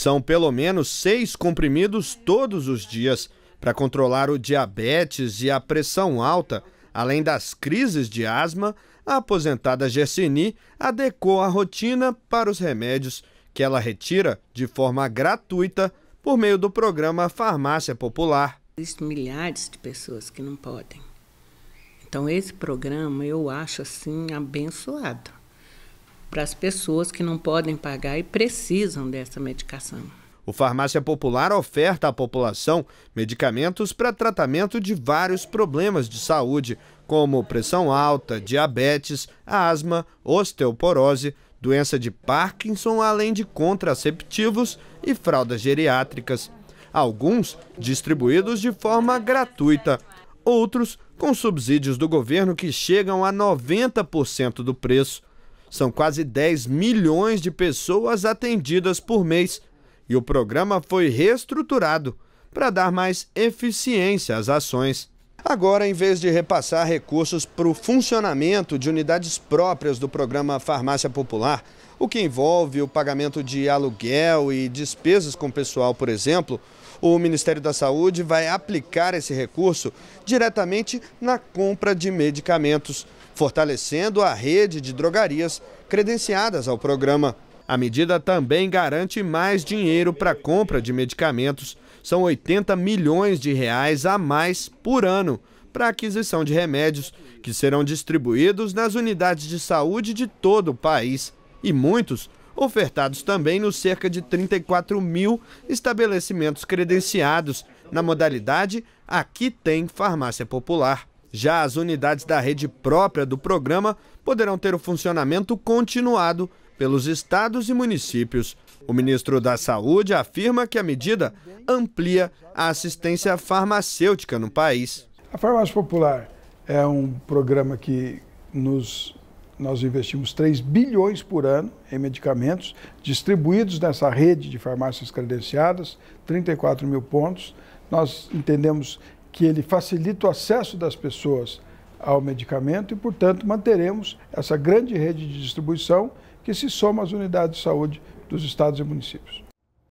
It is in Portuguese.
São pelo menos seis comprimidos todos os dias para controlar o diabetes e a pressão alta, além das crises de asma. A aposentada Gersini adequou a rotina para os remédios que ela retira de forma gratuita por meio do programa Farmácia Popular. Existem milhares de pessoas que não podem. Então, esse programa eu acho assim abençoado para as pessoas que não podem pagar e precisam dessa medicação. O Farmácia Popular oferta à população medicamentos para tratamento de vários problemas de saúde, como pressão alta, diabetes, asma, osteoporose, doença de Parkinson, além de contraceptivos e fraldas geriátricas. Alguns distribuídos de forma gratuita, outros com subsídios do governo que chegam a 90% do preço. São quase 10 milhões de pessoas atendidas por mês e o programa foi reestruturado para dar mais eficiência às ações. Agora, em vez de repassar recursos para o funcionamento de unidades próprias do programa Farmácia Popular, o que envolve o pagamento de aluguel e despesas com pessoal, por exemplo, o Ministério da Saúde vai aplicar esse recurso diretamente na compra de medicamentos fortalecendo a rede de drogarias credenciadas ao programa. A medida também garante mais dinheiro para compra de medicamentos. São 80 milhões de reais a mais por ano para aquisição de remédios, que serão distribuídos nas unidades de saúde de todo o país e muitos ofertados também nos cerca de 34 mil estabelecimentos credenciados na modalidade Aqui Tem Farmácia Popular. Já as unidades da rede própria do programa poderão ter o funcionamento continuado pelos estados e municípios. O ministro da Saúde afirma que a medida amplia a assistência farmacêutica no país. A farmácia popular é um programa que nos, nós investimos 3 bilhões por ano em medicamentos distribuídos nessa rede de farmácias credenciadas, 34 mil pontos. Nós entendemos que ele facilita o acesso das pessoas ao medicamento e, portanto, manteremos essa grande rede de distribuição que se soma às unidades de saúde dos estados e municípios.